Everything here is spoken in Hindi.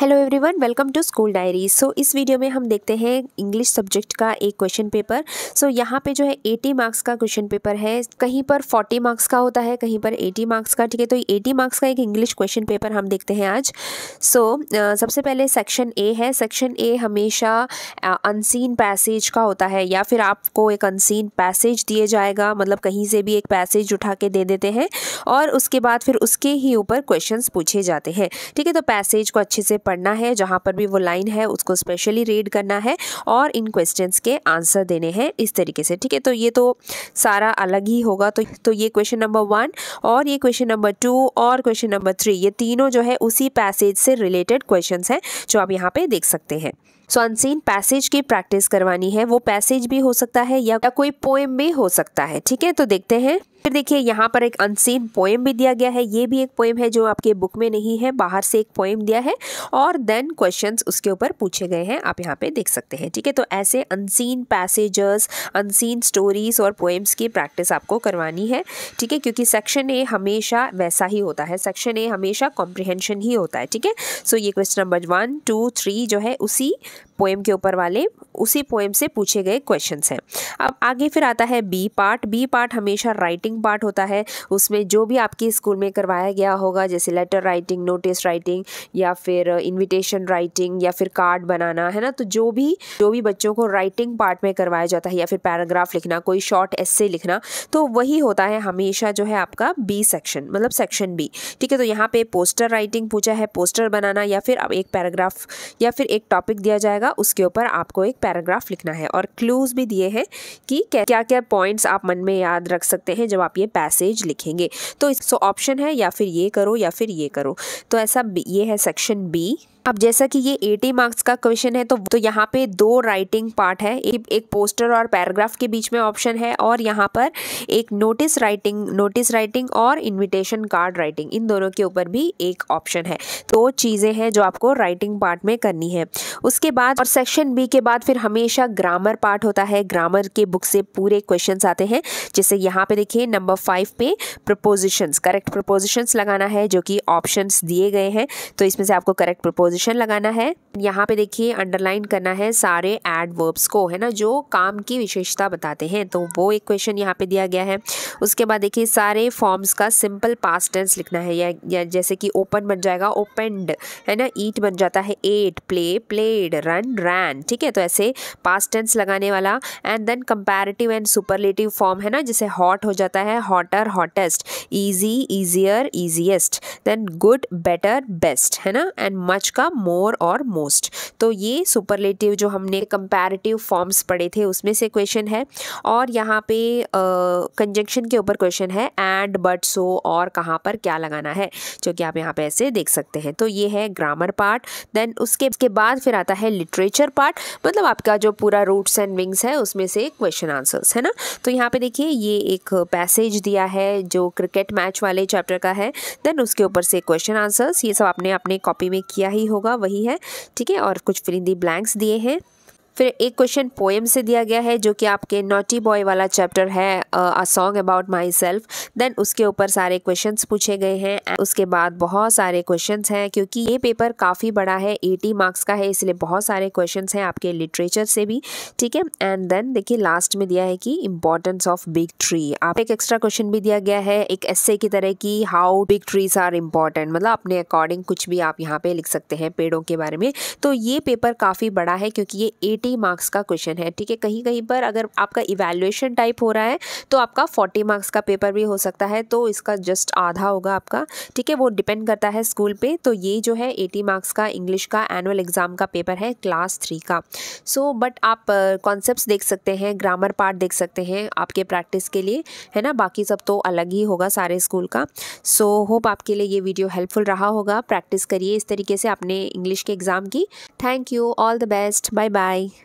hello everyone welcome to school diary so इस वीडियो में हम देखते हैं इंग्लिश सब्जेक्ट का एक क्वेश्चन पेपर सो यहाँ पे जो है एटी मार्क्स का क्वेश्चन पेपर है कहीं पर फोर्टी मार्क्स का होता है कहीं पर एटी मार्क्स का ठीक है तो एटी मार्क्स का एक इंग्लिश क्वेश्चन पेपर हम देखते हैं आज सो so, uh, सबसे पहले सेक्शन ए है सेक्शन ए हमेशा अनसीन uh, पैसेज का होता है या फिर आपको एक अनसीन पैसेज दिए जाएगा मतलब कहीं से भी एक पैसेज उठा के दे देते हैं और उसके बाद फिर उसके ही ऊपर क्वेश्चन पूछे जाते हैं ठीक है तो पैसेज को अच्छे से पढ़ना है जहाँ पर भी वो लाइन है उसको स्पेशली रीड करना है और इन क्वेश्चन के आंसर देने हैं इस तरीके से ठीक है तो ये तो सारा अलग ही होगा तो तो ये क्वेश्चन नंबर वन और ये क्वेश्चन नंबर टू और क्वेश्चन नंबर थ्री ये तीनों जो है उसी पैसेज से रिलेटेड क्वेश्चन हैं जो आप यहाँ पर देख सकते हैं सो अनसीन पैसेज की प्रैक्टिस करवानी है वो पैसेज भी हो सकता है या कोई पोएम भी हो सकता है ठीक है तो देखते हैं फिर देखिए यहाँ पर एक अनसीन पोएम भी दिया गया है ये भी एक पोएम है जो आपके बुक में नहीं है बाहर से एक पोएम दिया है और देन क्वेश्चंस उसके ऊपर पूछे गए हैं आप यहाँ पे देख सकते हैं ठीक है तो ऐसे अनसीन पैसेजेस अनसीन स्टोरीज और पोएम्स की प्रैक्टिस आपको करवानी है ठीक है क्योंकि सेक्शन ए हमेशा वैसा ही होता है सेक्शन ए हमेशा कॉम्प्रिहेंशन ही होता है ठीक है सो ये question number one two three जो है उसी पोएम के ऊपर वाले उसी पोएम से पूछे गए क्वेश्चन हैं अब आगे फिर आता है बी पार्ट बी पार्ट हमेशा राइटिंग पार्ट होता है उसमें जो भी आपके स्कूल में करवाया गया होगा जैसे लेटर राइटिंग नोटिस राइटिंग या फिर इन्विटेशन राइटिंग या फिर कार्ड बनाना है ना तो जो भी जो भी बच्चों को राइटिंग पार्ट में करवाया जाता है या फिर पैराग्राफ लिखना कोई शॉर्ट एस लिखना तो वही होता है हमेशा जो है आपका बी सेक्शन मतलब सेक्शन बी ठीक है तो यहाँ पे पोस्टर राइटिंग पूछा है पोस्टर बनाना या फिर अब एक पैराग्राफ या फिर एक टॉपिक दिया जाएगा उसके ऊपर आपको एक पैराग्राफ लिखना है और क्लूज भी दिए हैं कि क्या क्या पॉइंट्स आप मन में याद रख सकते हैं जब आप ये पैसेज लिखेंगे तो सो ऑप्शन है या फिर ये करो या फिर ये करो तो ऐसा ये है सेक्शन बी अब जैसा कि ये 80 मार्क्स का क्वेश्चन है तो तो यहाँ पे दो राइटिंग पार्ट है एक, एक पोस्टर और पैराग्राफ के बीच में ऑप्शन है और यहाँ पर एक नोटिस राइटिंग नोटिस राइटिंग और इनविटेशन कार्ड राइटिंग इन दोनों के ऊपर भी एक ऑप्शन है तो चीज़ें हैं जो आपको राइटिंग पार्ट में करनी है उसके बाद और सेक्शन बी के बाद फिर हमेशा ग्रामर पार्ट होता है ग्रामर के बुक से पूरे क्वेश्चन आते हैं जैसे यहाँ पे देखिए नंबर फाइव पे प्रपोजिशंस करेक्ट प्रपोजिशंस लगाना है जो कि ऑप्शन दिए गए हैं तो इसमें से आपको करेक्ट प्रपोजिशन प्रीपोजिशन लगाना है यहाँ पे देखिए अंडरलाइन करना है सारे एड वर्ब्स को है ना जो काम की विशेषता बताते हैं तो वो एक क्वेश्चन यहाँ पे दिया गया है उसके बाद देखिए सारे फॉर्म्स का सिंपल पास्ट टेंस लिखना है या, या जैसे कि ओपन बन जाएगा ओपेंड है ना ईट बन जाता है ate play played run ran ठीक है तो ऐसे पास्ट टेंस लगाने वाला and then comparative and superlative form है ना जैसे हॉट हो जाता है hotter hottest easy easier easiest then good better best है ना एंड मच का होगा मोर और मोस्ट तो ये सुपरलेटिव जो हमने कंपैरेटिव फॉर्म्स पढ़े थे उसमें से क्वेश्चन है और यहाँ पे कंजंक्शन के ऊपर क्वेश्चन है एंड बट सो और कहाँ पर क्या लगाना है जो कि आप यहाँ पे ऐसे देख सकते हैं तो ये है ग्रामर पार्ट देन उसके उसके बाद फिर आता है लिटरेचर पार्ट मतलब आपका जो पूरा रूट्स एंड विंग्स है उसमें से क्वेश्चन आंसर्स है ना तो यहाँ पे देखिए ये एक पैसेज दिया है जो क्रिकेट मैच वाले चैप्टर का है देन उसके ऊपर से क्वेश्चन आंसर्स ये सब आपने अपने कॉपी में किया ही हो होगा वही है ठीक है और कुछ फिलिंग दी ब्लैंक्स दिए हैं फिर एक क्वेश्चन पोएम से दिया गया है जो कि आपके नोटी बॉय वाला चैप्टर है a song about myself then उसके ऊपर सारे क्वेश्चंस पूछे गए हैं उसके बाद बहुत सारे क्वेश्चंस हैं क्योंकि ये पेपर काफ़ी बड़ा है एटी मार्क्स का है इसलिए बहुत सारे क्वेश्चन हैं आपके लिटरेचर से भी ठीक है एंड देन देखिए लास्ट में दिया है कि इम्पोर्टेंस ऑफ बिग ट्री आप एक एक्स्ट्रा क्वेश्चन भी दिया गया है एक एस की तरह की how big trees are important मतलब अपने अकॉर्डिंग कुछ भी आप यहाँ पे लिख सकते हैं पेड़ों के बारे में तो ये पेपर काफ़ी बड़ा है क्योंकि ये एटी ट्वेंटी मार्क्स का क्वेश्चन है ठीक है कहीं कहीं पर अगर आपका इवेल्युएशन टाइप हो रहा है तो आपका फोर्टी मार्क्स का पेपर भी हो सकता है तो इसका जस्ट आधा होगा आपका ठीक है वो डिपेंड करता है स्कूल पर तो ये जो है एटी मार्क्स का इंग्लिश का एनुअल एग्ज़ाम का पेपर है क्लास थ्री का सो so, बट आप कॉन्सेप्ट uh, देख सकते हैं ग्रामर पार्ट देख सकते हैं आपके प्रैक्टिस के लिए है ना बाकी सब तो अलग ही होगा सारे स्कूल का सो so, होप आपके लिए ये वीडियो हेल्पफुल रहा होगा प्रैक्टिस करिए इस तरीके से अपने इंग्लिश के एग्ज़ाम की thank you all the best bye bye